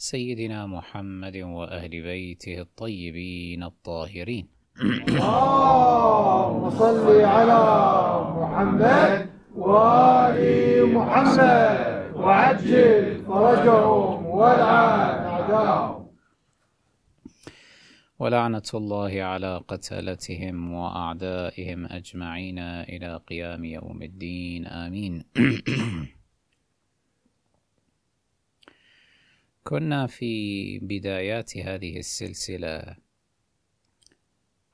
سيدنا محمد وأهل بيته الطيبين الطاهرين اللهم صل على محمد وآل محمد وعجل فرجهم والعن أعداءهم ولعنة الله على قتلتهم وأعدائهم أجمعين إلى قيام يوم الدين آمين كنا في بدايات هذه السلسلة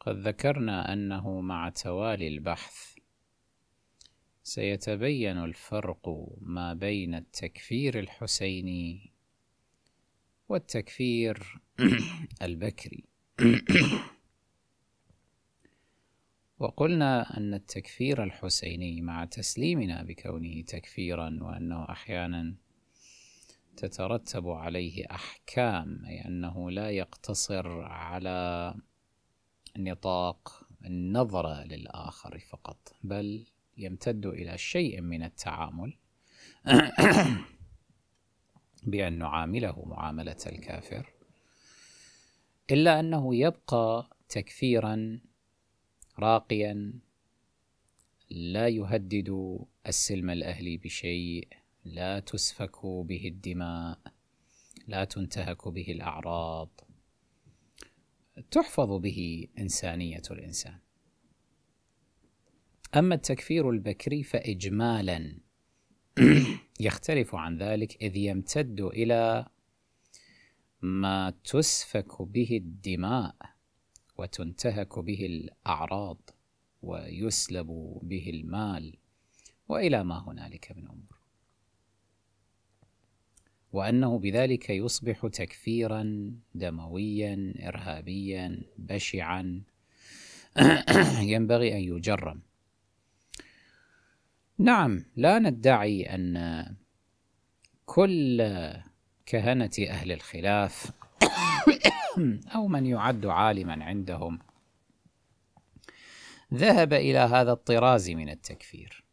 قد ذكرنا أنه مع توالي البحث سيتبين الفرق ما بين التكفير الحسيني والتكفير البكري وقلنا أن التكفير الحسيني مع تسليمنا بكونه تكفيرا وأنه أحيانا تترتب عليه احكام اي انه لا يقتصر على نطاق النظره للاخر فقط بل يمتد الى شيء من التعامل بان نعامله معامله الكافر الا انه يبقى تكفيرا راقيا لا يهدد السلم الاهلي بشيء لا تسفك به الدماء لا تنتهك به الأعراض تحفظ به إنسانية الإنسان أما التكفير البكري فإجمالا يختلف عن ذلك إذ يمتد إلى ما تسفك به الدماء وتنتهك به الأعراض ويسلب به المال وإلى ما هنالك من أمور وأنه بذلك يصبح تكفيرا دمويا إرهابيا بشعا ينبغي أن يجرم نعم لا ندعي أن كل كهنة أهل الخلاف أو من يعد عالما عندهم ذهب إلى هذا الطراز من التكفير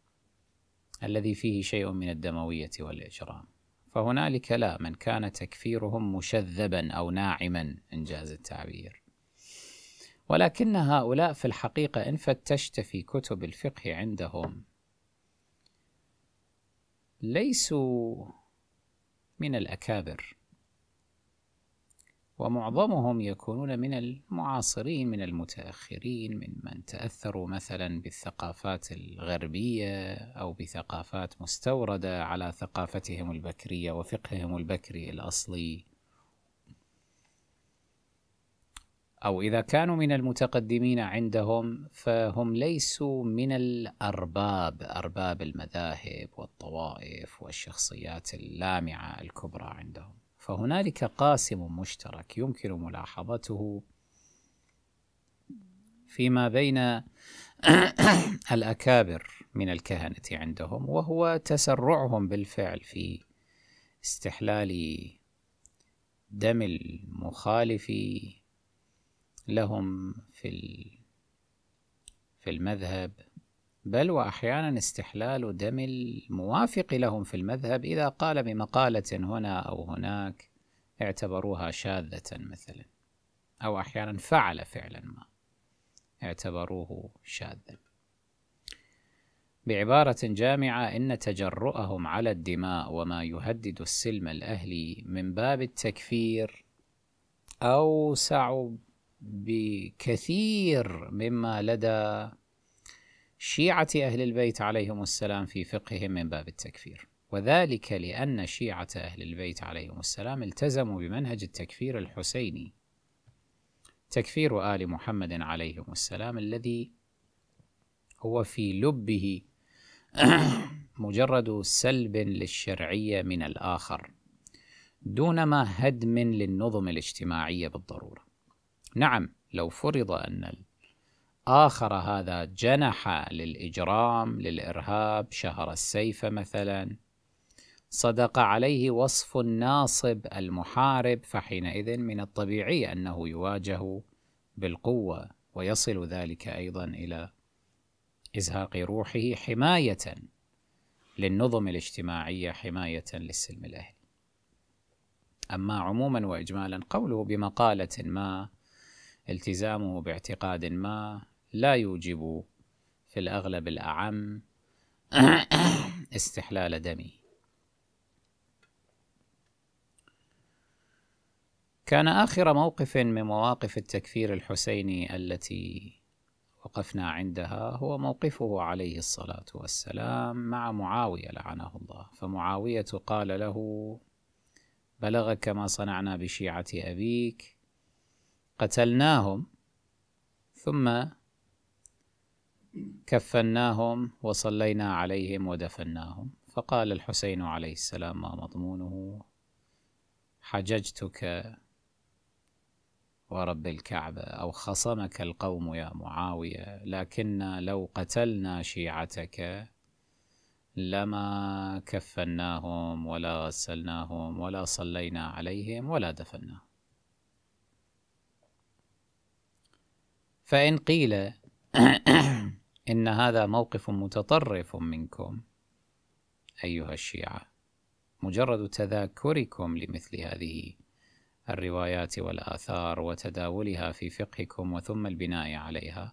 الذي فيه شيء من الدموية والإجرام فهنالك لا من كان تكفيرهم مشذبا أو ناعما إن جاز التعبير ولكن هؤلاء في الحقيقة إن فتشت في كتب الفقه عندهم ليسوا من الأكابر ومعظمهم يكونون من المعاصرين من المتأخرين من من تأثروا مثلا بالثقافات الغربية أو بثقافات مستوردة على ثقافتهم البكرية وفقههم البكري الأصلي أو إذا كانوا من المتقدمين عندهم فهم ليسوا من الأرباب أرباب المذاهب والطوائف والشخصيات اللامعة الكبرى عندهم فهنالك قاسم مشترك يمكن ملاحظته فيما بين الأكابر من الكهنة عندهم وهو تسرعهم بالفعل في استحلال دم المخالف لهم في في المذهب بل وأحيانا استحلال دم الموافق لهم في المذهب إذا قال بمقالة هنا أو هناك اعتبروها شاذة مثلا أو أحيانا فعل فعلا ما اعتبروه شاذا بعبارة جامعة إن تجرؤهم على الدماء وما يهدد السلم الأهلي من باب التكفير أوسع بكثير مما لدى شيعة أهل البيت عليهم السلام في فقههم من باب التكفير وذلك لأن شيعة أهل البيت عليهم السلام التزموا بمنهج التكفير الحسيني تكفير آل محمد عليهم السلام الذي هو في لبه مجرد سلب للشرعية من الآخر دونما هدم للنظم الاجتماعية بالضرورة نعم لو فرض أن آخر هذا جنح للإجرام للإرهاب شهر السيف مثلا صدق عليه وصف الناصب المحارب فحينئذ من الطبيعي أنه يواجه بالقوة ويصل ذلك أيضا إلى إزهاق روحه حماية للنظم الاجتماعية حماية للسلم الأهلي أما عموما وإجمالا قوله بمقالة ما التزامه باعتقاد ما لا يوجب في الأغلب الأعم استحلال دمي كان آخر موقف من مواقف التكفير الحسيني التي وقفنا عندها هو موقفه عليه الصلاة والسلام مع معاوية لعنه الله فمعاوية قال له بلغك ما صنعنا بشيعة أبيك قتلناهم ثم كفناهم وصلينا عليهم ودفناهم فقال الحسين عليه السلام ما مضمونه حججتك ورب الكعبة أو خصمك القوم يا معاوية لكنا لو قتلنا شيعتك لما كفناهم ولا غسلناهم ولا صلينا عليهم ولا دفناهم فإن قيل إن هذا موقف متطرف منكم أيها الشيعة مجرد تذاكركم لمثل هذه الروايات والآثار وتداولها في فقهكم وثم البناء عليها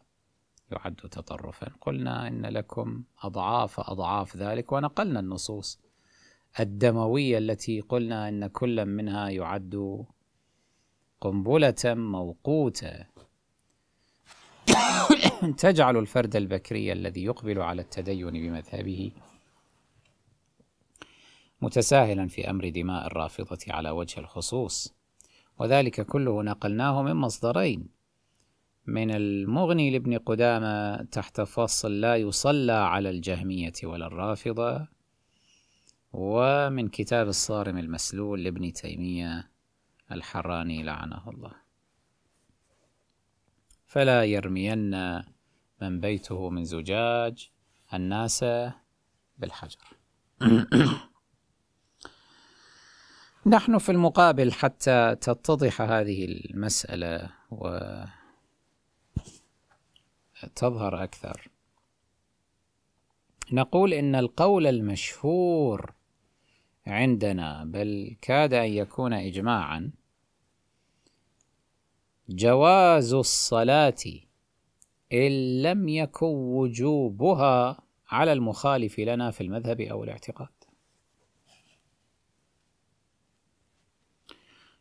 يعد تطرفا قلنا إن لكم أضعاف أضعاف ذلك ونقلنا النصوص الدموية التي قلنا أن كل منها يعد قنبلة موقوتة تجعل الفرد البكري الذي يقبل على التدين بمذهبه متساهلا في أمر دماء الرافضة على وجه الخصوص وذلك كله نقلناه من مصدرين من المغني لابن قدامة تحت فصل لا يصلى على الجهمية ولا الرافضة ومن كتاب الصارم المسلول لابن تيمية الحراني لعنه الله فلا يرمين من بيته من زجاج الناس بالحجر نحن في المقابل حتى تتضح هذه المسألة وتظهر أكثر نقول إن القول المشهور عندنا بل كاد أن يكون إجماعا جواز الصلاة إن لم يكن وجوبها على المخالف لنا في المذهب أو الاعتقاد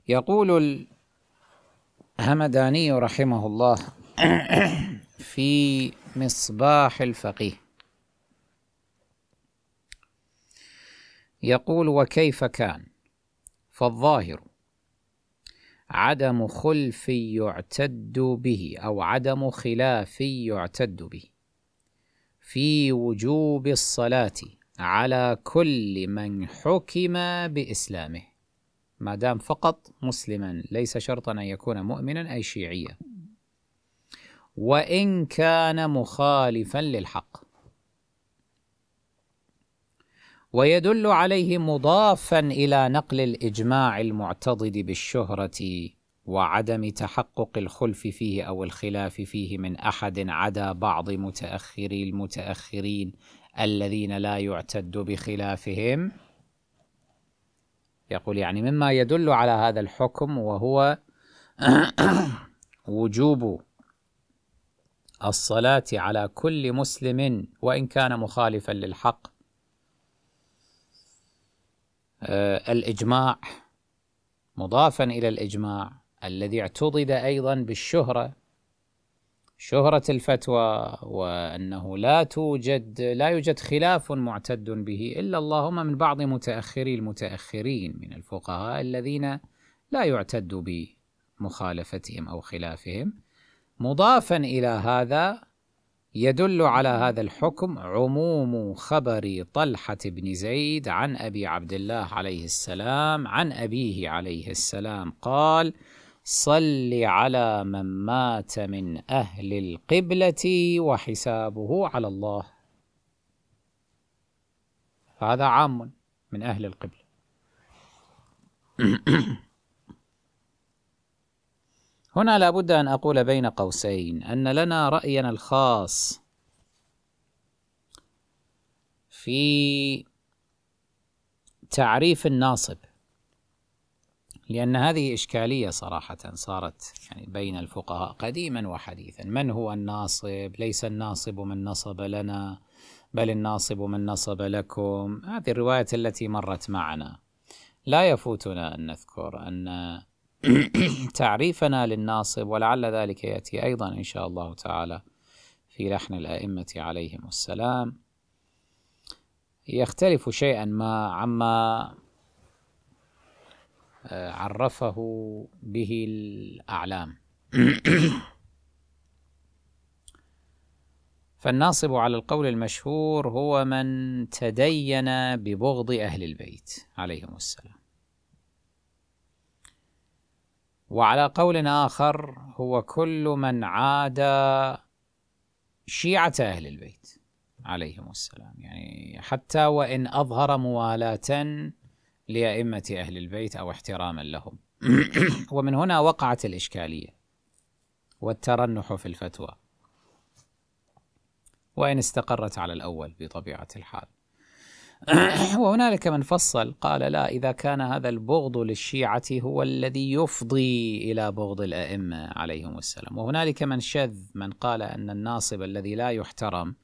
يقول الهمداني رحمه الله في مصباح الفقيه يقول وكيف كان فالظاهر عدم خلف يعتد به أو عدم خلاف يعتد به في وجوب الصلاة على كل من حكم بإسلامه ما دام فقط مسلما ليس شرطا أن يكون مؤمنا أي شيعيا وإن كان مخالفا للحق ويدل عليه مضافا إلى نقل الإجماع المعتضد بالشهرة وعدم تحقق الخلف فيه أو الخلاف فيه من أحد عدا بعض متأخري المتأخرين الذين لا يعتد بخلافهم يقول يعني مما يدل على هذا الحكم وهو وجوب الصلاة على كل مسلم وإن كان مخالفا للحق آه، الإجماع مضافا إلى الإجماع الذي اعتضد أيضا بالشهرة شهرة الفتوى وأنه لا توجد لا يوجد خلاف معتد به إلا اللهم من بعض متأخري المتأخرين من الفقهاء الذين لا يعتد بمخالفتهم أو خلافهم مضافا إلى هذا يدل على هذا الحكم عموم خبر طلحة بن زيد عن أبي عبد الله عليه السلام عن أبيه عليه السلام قال صل على من مات من أهل القبلة وحسابه على الله هذا عام من أهل القبلة هنا لابد أن أقول بين قوسين أن لنا رأينا الخاص في تعريف الناصب لأن هذه إشكالية صراحة صارت يعني بين الفقهاء قديما وحديثا من هو الناصب ليس الناصب من نصب لنا بل الناصب من نصب لكم هذه الرواية التي مرت معنا لا يفوتنا أن نذكر أن تعريفنا للناصب ولعل ذلك يأتي أيضا إن شاء الله تعالى في لحن الأئمة عليهم السلام يختلف شيئا ما عما آه، عرفه به الأعلام فالناصب على القول المشهور هو من تدين ببغض أهل البيت عليهم السلام وعلى قول آخر هو كل من عاد شيعة أهل البيت عليهم السلام يعني حتى وإن أظهر موالاة لأئمة أهل البيت أو احتراما لهم ومن هنا وقعت الإشكالية والترنح في الفتوى وإن استقرت على الأول بطبيعة الحال وهنالك من فصل قال لا إذا كان هذا البغض للشيعة هو الذي يفضي إلى بغض الأئمة عليهم السلام وهنالك من شذ من قال أن الناصب الذي لا يحترم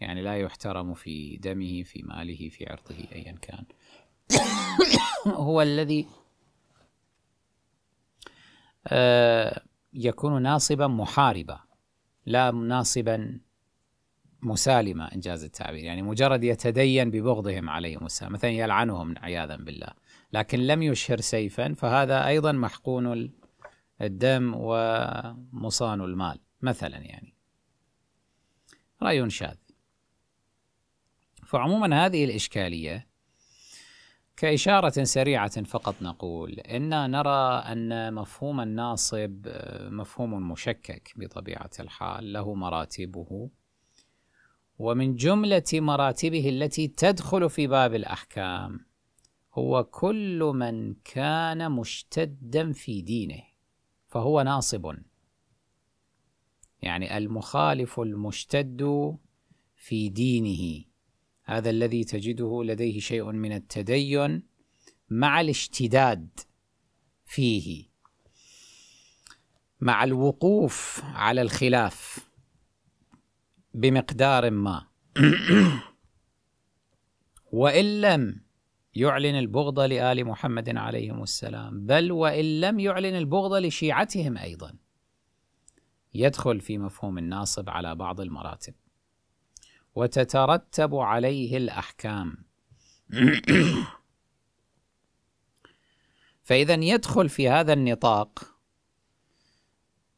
يعني لا يحترم في دمه في ماله في عرضه أيا كان هو الذي آه، يكون ناصبا محاربا لا ناصبا مسالمة إنجاز التعبير يعني مجرد يتدين ببغضهم عليهم السلام مثلا يلعنهم عياذا بالله لكن لم يشهر سيفا فهذا أيضا محقون الدم ومصان المال مثلا يعني رأي شاذ فعموما هذه الإشكالية كإشارة سريعة فقط نقول إنا نرى أن مفهوم الناصب آه، مفهوم مشكك بطبيعة الحال له مراتبه ومن جملة مراتبه التي تدخل في باب الأحكام هو كل من كان مشتدا في دينه فهو ناصب يعني المخالف المشتد في دينه هذا الذي تجده لديه شيء من التدين مع الاشتداد فيه مع الوقوف على الخلاف بمقدار ما وإن لم يعلن البغض لآل محمد عليهم السلام بل وإن لم يعلن البغض لشيعتهم أيضا يدخل في مفهوم الناصب على بعض المراتب وتترتب عليه الأحكام فإذا يدخل في هذا النطاق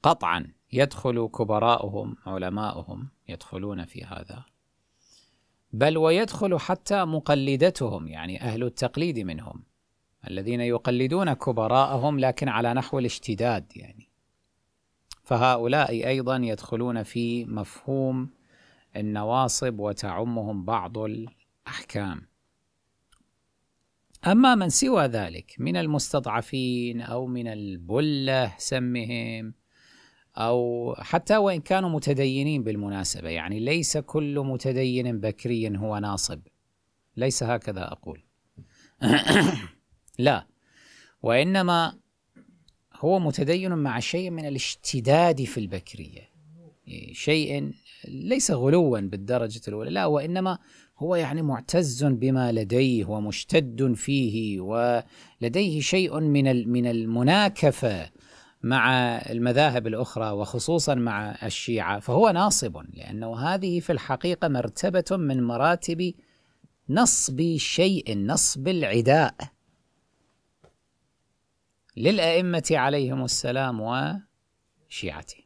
قطعا يدخل كبراؤهم علماؤهم يدخلون في هذا بل ويدخل حتى مقلدتهم يعني أهل التقليد منهم الذين يقلدون كبراءهم لكن على نحو الاشتداد يعني فهؤلاء أيضا يدخلون في مفهوم النواصب وتعمهم بعض الأحكام أما من سوى ذلك من المستضعفين أو من البلة سمهم أو حتى وإن كانوا متدينين بالمناسبة يعني ليس كل متدين بكري هو ناصب ليس هكذا أقول لا وإنما هو متدين مع شيء من الاشتداد في البكرية شيء ليس غلوا بالدرجة الأولى لا وإنما هو يعني معتز بما لديه ومشتد فيه ولديه شيء من من المناكفة مع المذاهب الاخرى وخصوصا مع الشيعه فهو ناصب لانه هذه في الحقيقه مرتبه من مراتب نصب شيء نصب العداء للائمه عليهم السلام وشيعته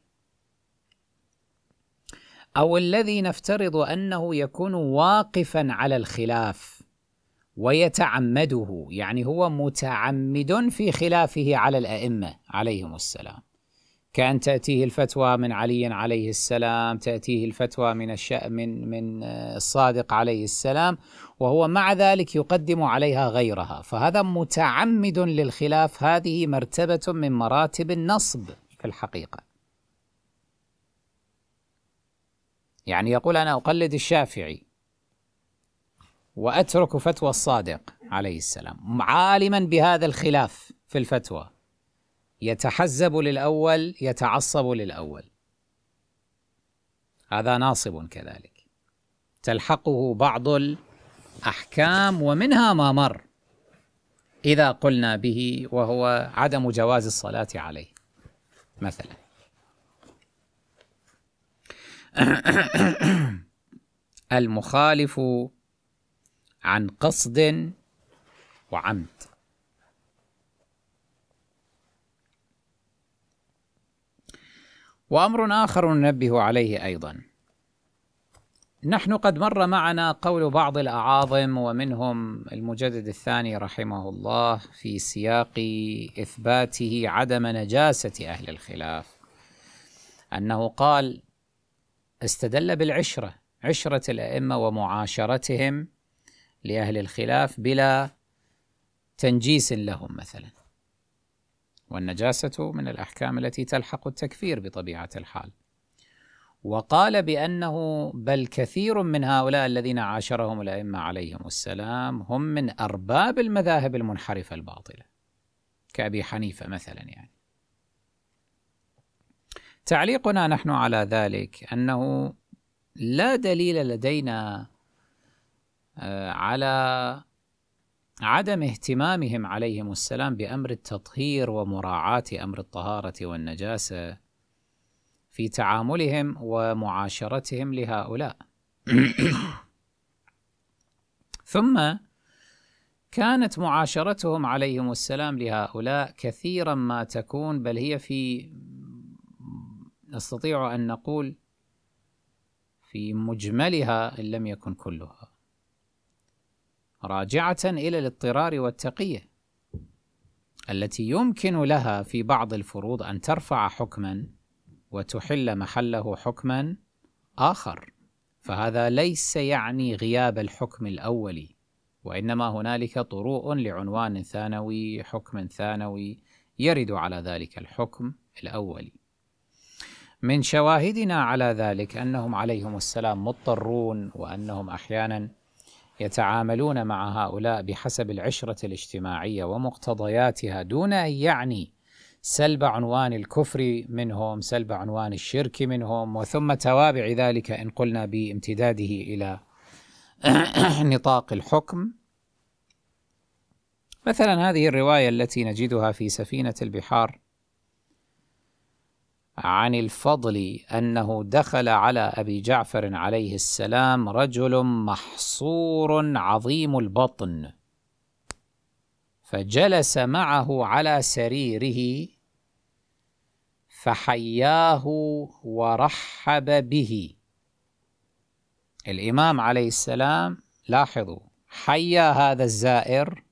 او الذي نفترض انه يكون واقفا على الخلاف ويتعمده يعني هو متعمد في خلافه على الأئمة عليهم السلام كأن تأتيه الفتوى من علي عليه السلام تأتيه الفتوى من من من الصادق عليه السلام وهو مع ذلك يقدم عليها غيرها فهذا متعمد للخلاف هذه مرتبة من مراتب النصب في الحقيقة يعني يقول أنا أقلد الشافعي وأترك فتوى الصادق عليه السلام عالما بهذا الخلاف في الفتوى يتحزب للأول يتعصب للأول هذا ناصب كذلك تلحقه بعض الأحكام ومنها ما مر إذا قلنا به وهو عدم جواز الصلاة عليه مثلا المخالف عن قصد وعمد وامر اخر ننبه عليه ايضا نحن قد مر معنا قول بعض الاعاظم ومنهم المجدد الثاني رحمه الله في سياق اثباته عدم نجاسه اهل الخلاف انه قال استدل بالعشره عشره الائمه ومعاشرتهم لأهل الخلاف بلا تنجيس لهم مثلا والنجاسة من الأحكام التي تلحق التكفير بطبيعة الحال وقال بأنه بل كثير من هؤلاء الذين عاشرهم الأئمة عليهم السلام هم من أرباب المذاهب المنحرفة الباطلة كأبي حنيفة مثلا يعني تعليقنا نحن على ذلك أنه لا دليل لدينا آه، على عدم اهتمامهم عليهم السلام بأمر التطهير ومراعاة أمر الطهارة والنجاسة في تعاملهم ومعاشرتهم لهؤلاء ثم كانت معاشرتهم عليهم السلام لهؤلاء كثيرا ما تكون بل هي في نستطيع أن نقول في مجملها إن لم يكن كلها راجعة إلى الاضطرار والتقية التي يمكن لها في بعض الفروض أن ترفع حكما وتحل محله حكما آخر فهذا ليس يعني غياب الحكم الأولي وإنما هنالك طروء لعنوان ثانوي حكم ثانوي يرد على ذلك الحكم الأولي من شواهدنا على ذلك أنهم عليهم السلام مضطرون وأنهم أحيانا يتعاملون مع هؤلاء بحسب العشرة الاجتماعية ومقتضياتها دون أن يعني سلب عنوان الكفر منهم سلب عنوان الشرك منهم وثم توابع ذلك إن قلنا بامتداده إلى نطاق الحكم مثلا هذه الرواية التي نجدها في سفينة البحار عن الفضل أنه دخل على أبي جعفر عليه السلام رجل محصور عظيم البطن فجلس معه على سريره فحياه ورحب به الإمام عليه السلام لاحظوا حيا هذا الزائر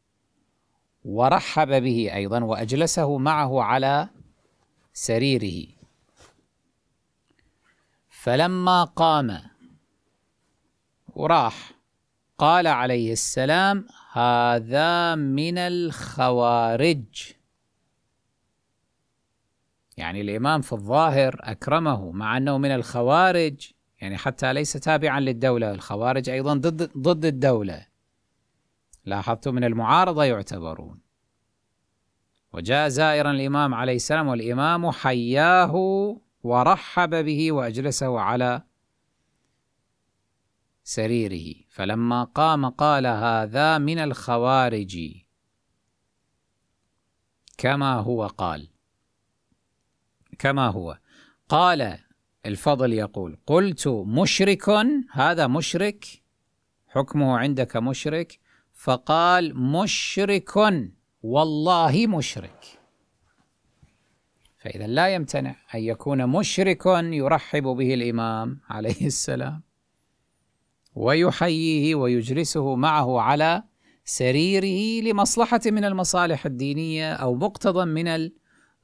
ورحب به أيضا وأجلسه معه على سريره فلما قام وراح قال عليه السلام هذا من الخوارج يعني الإمام في الظاهر أكرمه مع أنه من الخوارج يعني حتى ليس تابعا للدولة الخوارج أيضا ضد, ضد الدولة لاحظت من المعارضة يعتبرون وجاء زائرا الإمام عليه السلام والإمام حياه ورحب به واجلسه على سريره فلما قام قال هذا من الخوارج كما هو قال كما هو قال الفضل يقول قلت مشرك هذا مشرك حكمه عندك مشرك فقال مشرك والله مشرك فإذا لا يمتنع أن يكون مشرك يرحب به الإمام عليه السلام ويحييه ويجلسه معه على سريره لمصلحة من المصالح الدينية أو مقتضى من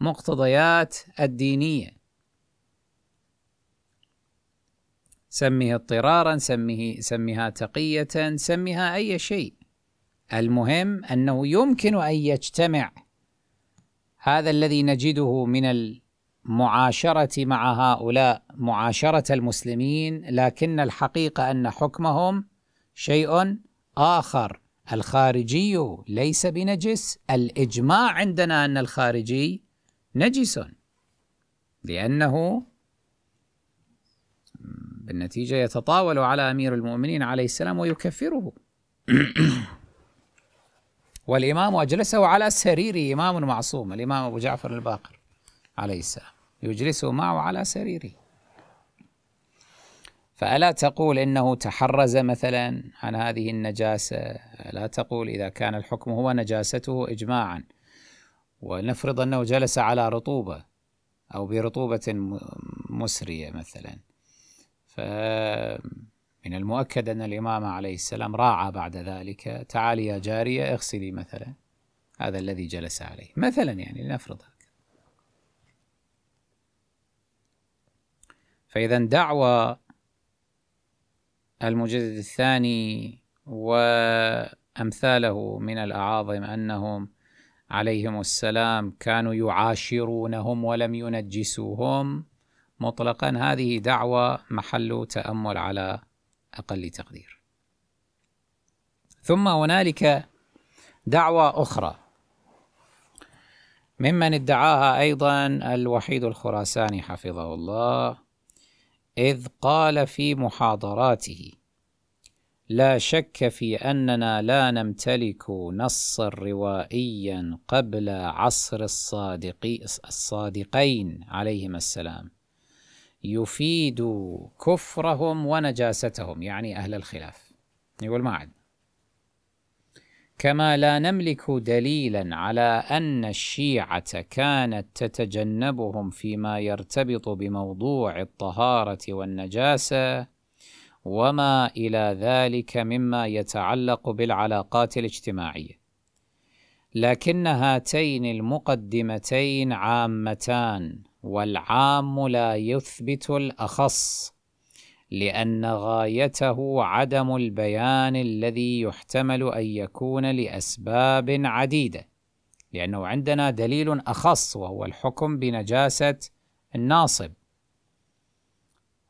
المقتضيات الدينية سمه اضطرارا سمه سمها تقية سمها أي شيء المهم أنه يمكن أن يجتمع هذا الذي نجده من المعاشره مع هؤلاء معاشره المسلمين لكن الحقيقه ان حكمهم شيء اخر الخارجي ليس بنجس الاجماع عندنا ان الخارجي نجس لانه بالنتيجه يتطاول على امير المؤمنين عليه السلام ويكفره والإمام أجلسه على سريره إمام معصوم الإمام أبو جعفر الباقر عليه السلام يجلسه معه على سريره فألا تقول إنه تحرز مثلا عن هذه النجاسة ألا تقول إذا كان الحكم هو نجاسته إجماعا ونفرض أنه جلس على رطوبة أو برطوبة مسرية مثلا ف من المؤكد أن الإمام عليه السلام راعى بعد ذلك تعالي يا جارية اغسلي مثلا هذا الذي جلس عليه مثلا يعني لنفرض فإذا دعوى المجدد الثاني وأمثاله من الأعاظم أنهم عليهم السلام كانوا يعاشرونهم ولم ينجسوهم مطلقا هذه دعوة محل تأمل على أقل تقدير ثم هنالك دعوة أخرى ممن ادعاها أيضا الوحيد الخراساني حفظه الله إذ قال في محاضراته لا شك في أننا لا نمتلك نصا روائيا قبل عصر الصادقي الصادقين عليهم السلام يفيد كفرهم ونجاستهم يعني أهل الخلاف يقول ما عد كما لا نملك دليلا على أن الشيعة كانت تتجنبهم فيما يرتبط بموضوع الطهارة والنجاسة وما إلى ذلك مما يتعلق بالعلاقات الاجتماعية لكن هاتين المقدمتين عامتان والعام لا يثبت الأخص لأن غايته عدم البيان الذي يحتمل أن يكون لأسباب عديدة لأنه عندنا دليل أخص وهو الحكم بنجاسة الناصب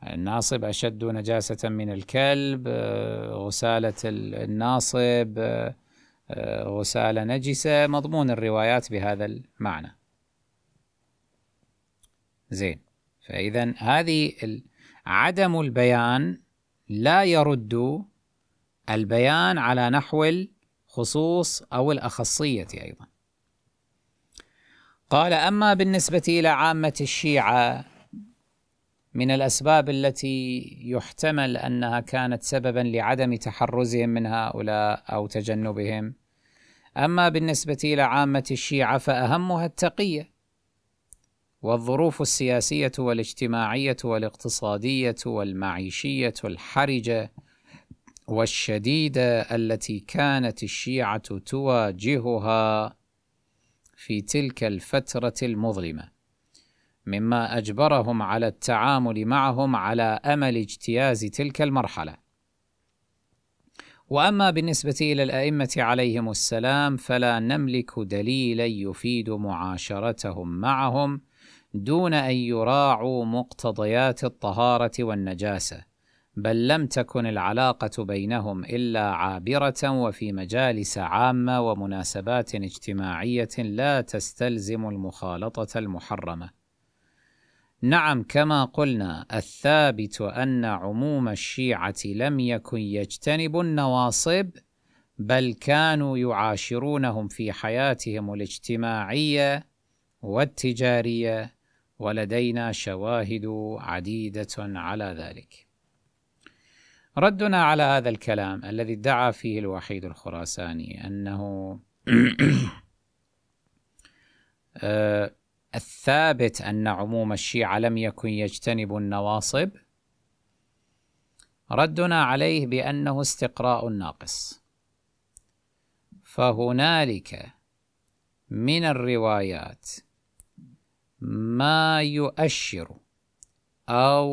الناصب أشد نجاسة من الكلب آه، غسالة الناصب آه، آه، غسالة نجسة مضمون الروايات بهذا المعنى زين فإذا هذه عدم البيان لا يرد البيان على نحو الخصوص أو الأخصية أيضا قال أما بالنسبة إلى عامة الشيعة من الأسباب التي يحتمل أنها كانت سببا لعدم تحرزهم من هؤلاء أو تجنبهم أما بالنسبة إلى عامة الشيعة فأهمها التقية والظروف السياسيه والاجتماعيه والاقتصاديه والمعيشيه الحرجه والشديده التي كانت الشيعه تواجهها في تلك الفتره المظلمه مما اجبرهم على التعامل معهم على امل اجتياز تلك المرحله واما بالنسبه الى الائمه عليهم السلام فلا نملك دليلا يفيد معاشرتهم معهم دون أن يراعوا مقتضيات الطهارة والنجاسة بل لم تكن العلاقة بينهم إلا عابرة وفي مجالس عامة ومناسبات اجتماعية لا تستلزم المخالطة المحرمة نعم كما قلنا الثابت أن عموم الشيعة لم يكن يجتنب النواصب بل كانوا يعاشرونهم في حياتهم الاجتماعية والتجارية ولدينا شواهد عديدة على ذلك. ردنا على هذا الكلام الذي ادعى فيه الوحيد الخراساني أنه آه، الثابت أن عموم الشيعة لم يكن يجتنب النواصب ردنا عليه بأنه استقراء ناقص فهنالك من الروايات ما يؤشر أو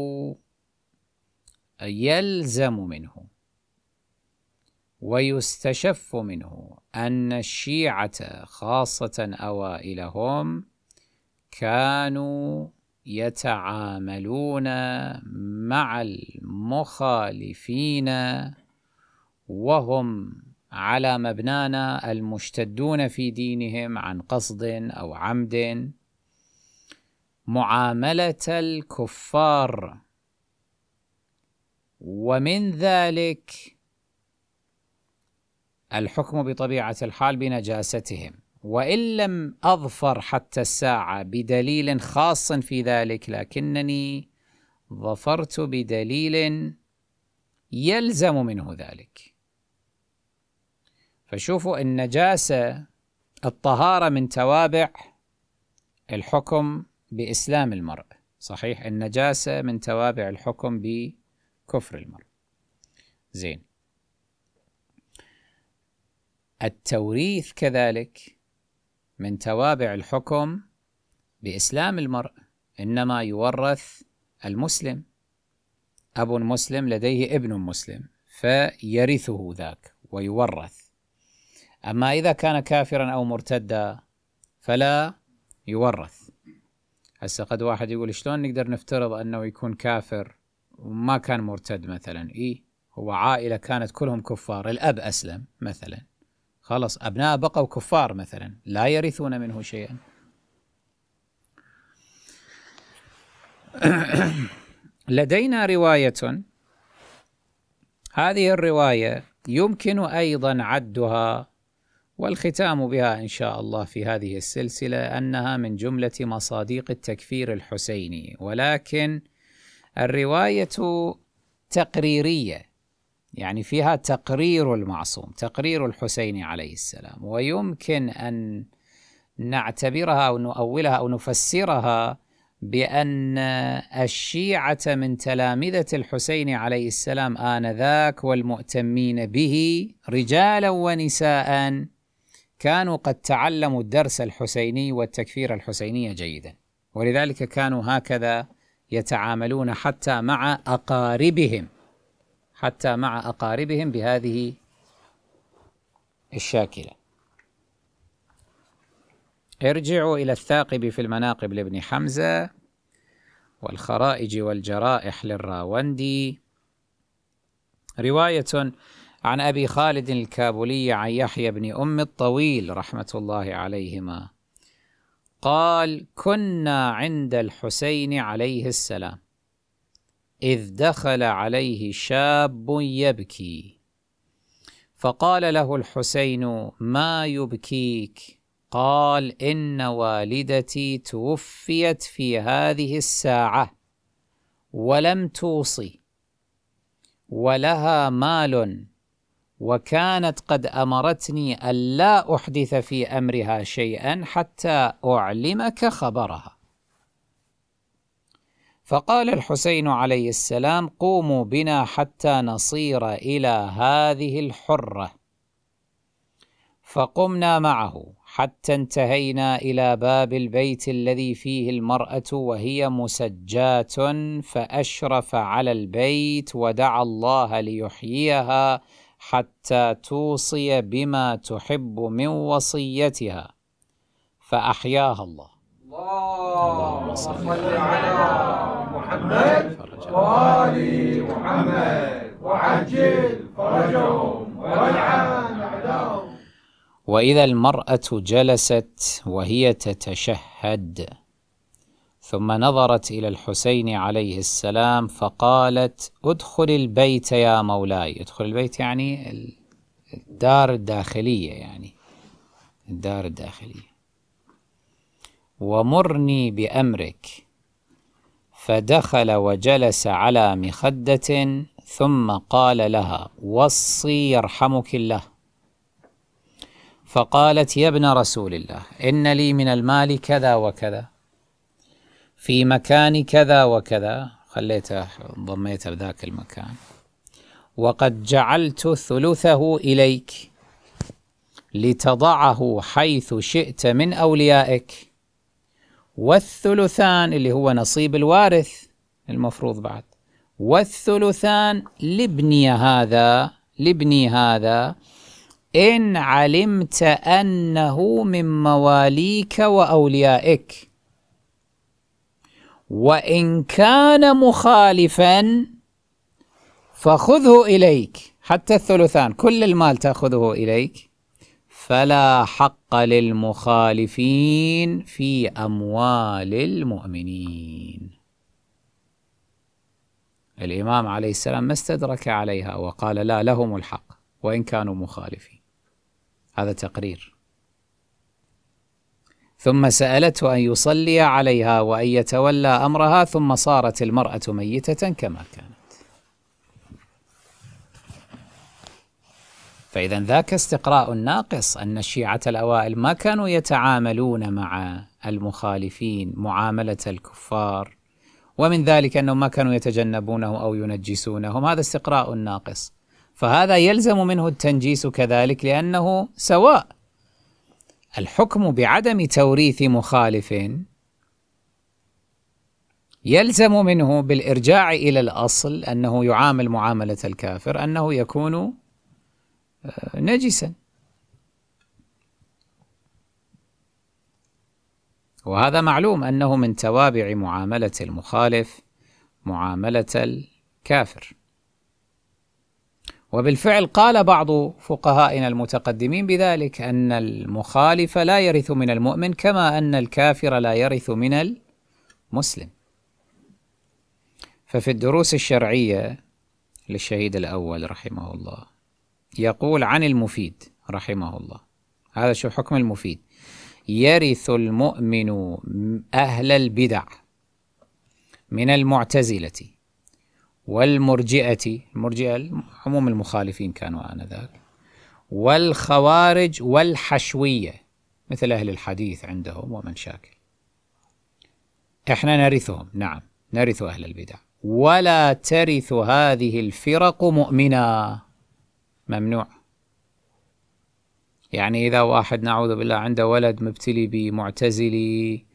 يلزم منه ويستشف منه أن الشيعة خاصة أوائلهم كانوا يتعاملون مع المخالفين وهم على مبنانا المشتدون في دينهم عن قصد أو عمد معاملة الكفار ومن ذلك الحكم بطبيعة الحال بنجاستهم وإن لم أظفر حتى الساعة بدليل خاص في ذلك لكنني ظفرت بدليل يلزم منه ذلك فشوفوا النجاسة الطهارة من توابع الحكم بإسلام المرء صحيح النجاسة من توابع الحكم بكفر المرء زين التوريث كذلك من توابع الحكم بإسلام المرء إنما يورث المسلم أب مسلم لديه ابن مسلم فيرثه ذاك ويورث أما إذا كان كافرا أو مرتدا فلا يورث هسه قد واحد يقول شلون نقدر نفترض انه يكون كافر وما كان مرتد مثلا اي هو عائله كانت كلهم كفار الاب اسلم مثلا خلص ابناء بقوا كفار مثلا لا يرثون منه شيئا لدينا روايه هذه الروايه يمكن ايضا عدها والختام بها إن شاء الله في هذه السلسلة أنها من جملة مصادق التكفير الحسيني ولكن الرواية تقريرية يعني فيها تقرير المعصوم تقرير الحسين عليه السلام ويمكن أن نعتبرها أو نؤولها أو نفسرها بأن الشيعة من تلامذة الحسين عليه السلام آنذاك والمؤتمين به رجالا ونساء كانوا قد تعلموا الدرس الحسيني والتكفير الحسينية جيدا ولذلك كانوا هكذا يتعاملون حتى مع أقاربهم حتى مع أقاربهم بهذه الشاكلة ارجعوا إلى الثاقب في المناقب لابن حمزة والخرائج والجرائح للراوندي رواية عن أبي خالد الكابولي عن يحيى بن أم الطويل رحمة الله عليهما قال كنا عند الحسين عليه السلام إذ دخل عليه شاب يبكي فقال له الحسين ما يبكيك قال إن والدتي توفيت في هذه الساعة ولم توصي ولها مال وكانت قد امرتني الا احدث في امرها شيئا حتى اعلمك خبرها فقال الحسين عليه السلام قوموا بنا حتى نصير الى هذه الحره فقمنا معه حتى انتهينا الى باب البيت الذي فيه المراه وهي مسجاه فاشرف على البيت ودعا الله ليحييها حتى توصي بما تحب من وصيتها فأحياها الله اللهم صل على محمد وآل محمد وعجل فرجهم والعن أعداءهم وإذا المرأة جلست وهي تتشهد ثم نظرت الى الحسين عليه السلام فقالت ادخل البيت يا مولاي ادخل البيت يعني الدار الداخليه يعني الدار الداخليه ومرني بامرك فدخل وجلس على مخده ثم قال لها وصي يرحمك الله فقالت يا ابن رسول الله ان لي من المال كذا وكذا في مكان كذا وكذا خليته ضميته بذاك المكان وقد جعلت ثلثه إليك لتضعه حيث شئت من أوليائك والثلثان اللي هو نصيب الوارث المفروض بعد والثلثان لابني هذا لابني هذا إن علمت أنه من مواليك وأوليائك وإن كان مخالفا فخذه إليك حتى الثلثان كل المال تأخذه إليك فلا حق للمخالفين في أموال المؤمنين الإمام عليه السلام ما استدرك عليها وقال لا لهم الحق وإن كانوا مخالفين هذا تقرير ثم سالته ان يصلي عليها وان يتولى امرها ثم صارت المراه ميته كما كانت فاذا ذاك استقراء ناقص ان الشيعه الاوائل ما كانوا يتعاملون مع المخالفين معامله الكفار ومن ذلك انهم ما كانوا يتجنبونه او ينجسونهم هذا استقراء ناقص فهذا يلزم منه التنجيس كذلك لانه سواء الحكم بعدم توريث مخالف يلزم منه بالارجاع الى الاصل انه يعامل معامله الكافر انه يكون آه، نجسا وهذا معلوم انه من توابع معامله المخالف معامله الكافر وبالفعل قال بعض فقهائنا المتقدمين بذلك أن المخالف لا يرث من المؤمن كما أن الكافر لا يرث من المسلم ففي الدروس الشرعية للشهيد الأول رحمه الله يقول عن المفيد رحمه الله هذا شو حكم المفيد يرث المؤمن أهل البدع من المعتزلة والمرجئة المرجئة عموم المخالفين كانوا آنذاك والخوارج والحشوية مثل أهل الحديث عندهم ومن شاكل إحنا نرثهم نعم نرث أهل البدع ولا ترث هذه الفرق مؤمنا ممنوع يعني إذا واحد نعوذ بالله عنده ولد مبتلي بمعتزلي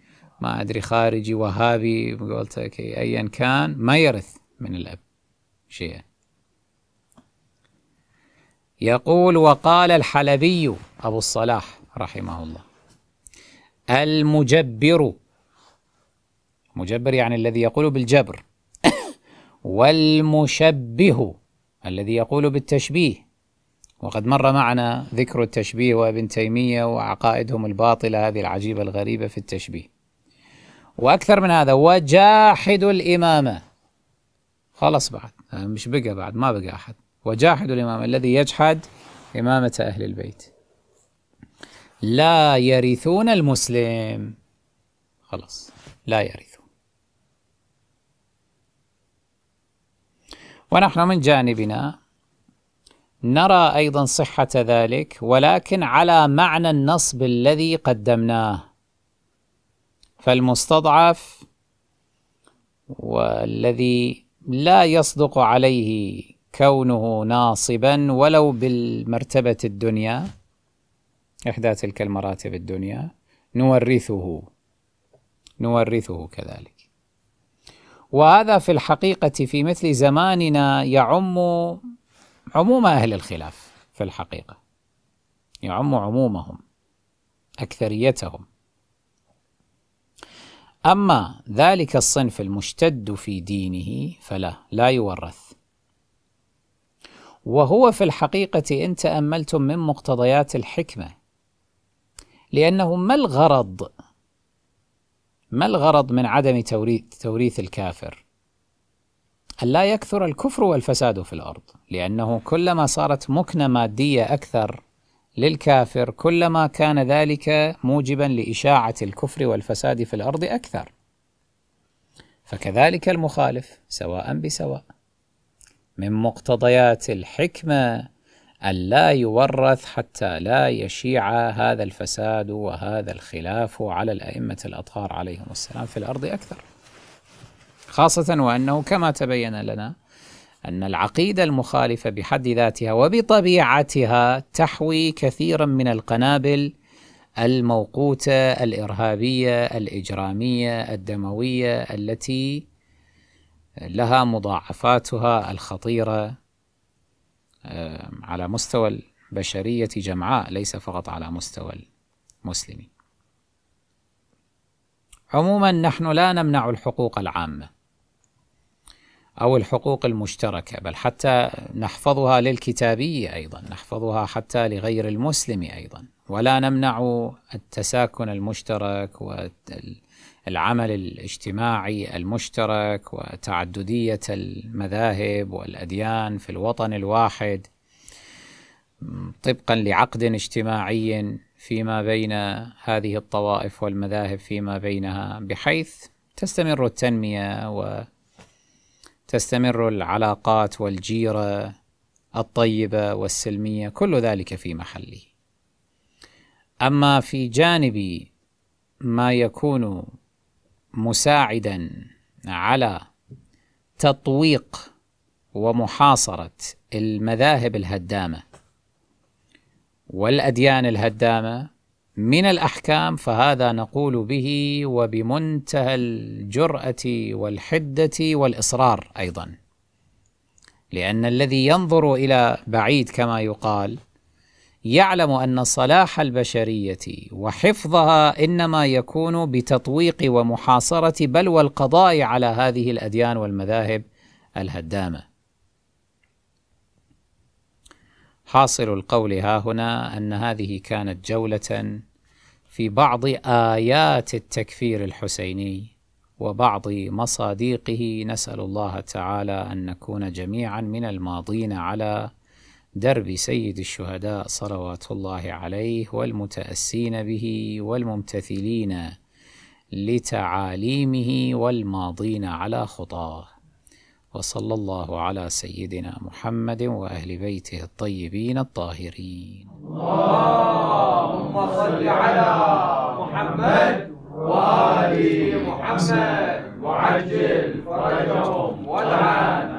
ما أدري خارجي وهابي قلت أيا كان ما يرث من الأب شيئا يقول وقال الحلبي أبو الصلاح رحمه الله المجبر مجبر يعني الذي يقول بالجبر والمشبه الذي يقول بالتشبيه وقد مر معنا ذكر التشبيه وابن تيمية وعقائدهم الباطلة هذه العجيبة الغريبة في التشبيه وأكثر من هذا وجاحد الإمامة خلاص بعد آه، مش بقى بعد ما بقى أحد وجاحد الإمام الذي يجحد إمامة أهل البيت لا يرثون المسلم خلاص لا يرثون ونحن من جانبنا نرى أيضا صحة ذلك ولكن على معنى النصب الذي قدمناه فالمستضعف والذي لا يصدق عليه كونه ناصبا ولو بالمرتبة الدنيا إحدى تلك المراتب الدنيا نورثه نورثه كذلك وهذا في الحقيقة في مثل زماننا يعم عموم أهل الخلاف في الحقيقة يعم عمومهم أكثريتهم أما ذلك الصنف المشتد في دينه فلا لا يورث وهو في الحقيقة إن تأملتم من مقتضيات الحكمة لأنه ما الغرض ما الغرض من عدم توريث, توريث الكافر ألا يكثر الكفر والفساد في الأرض لأنه كلما صارت مكنة مادية أكثر للكافر كلما كان ذلك موجبا لإشاعة الكفر والفساد في الأرض أكثر فكذلك المخالف سواء بسواء من مقتضيات الحكمة أن لا يورث حتى لا يشيع هذا الفساد وهذا الخلاف على الأئمة الأطهار عليهم السلام في الأرض أكثر خاصة وأنه كما تبين لنا أن العقيدة المخالفة بحد ذاتها وبطبيعتها تحوي كثيرا من القنابل الموقوتة الإرهابية الإجرامية الدموية التي لها مضاعفاتها الخطيرة على مستوى البشرية جمعاء ليس فقط على مستوى المسلمين. عموما نحن لا نمنع الحقوق العامة أو الحقوق المشتركة بل حتى نحفظها للكتابي أيضا نحفظها حتى لغير المسلم أيضا ولا نمنع التساكن المشترك والعمل الاجتماعي المشترك وتعددية المذاهب والأديان في الوطن الواحد طبقا لعقد اجتماعي فيما بين هذه الطوائف والمذاهب فيما بينها بحيث تستمر التنمية و تستمر العلاقات والجيره الطيبه والسلميه كل ذلك في محله اما في جانب ما يكون مساعدا على تطويق ومحاصره المذاهب الهدامه والاديان الهدامه من الأحكام فهذا نقول به وبمنتهى الجرأة والحدة والإصرار أيضا لأن الذي ينظر إلى بعيد كما يقال يعلم أن صلاح البشرية وحفظها إنما يكون بتطويق ومحاصرة بل والقضاء على هذه الأديان والمذاهب الهدامة حاصل القول ها هنا أن هذه كانت جولة في بعض آيات التكفير الحسيني وبعض مصاديقه نسأل الله تعالى أن نكون جميعا من الماضين على درب سيد الشهداء صلوات الله عليه والمتأسين به والممتثلين لتعاليمه والماضين على خطاه وصلى الله على سيدنا محمد وأهل بيته الطيبين الطاهرين اللهم صل على محمد وآل محمد وعجل فرجهم والعن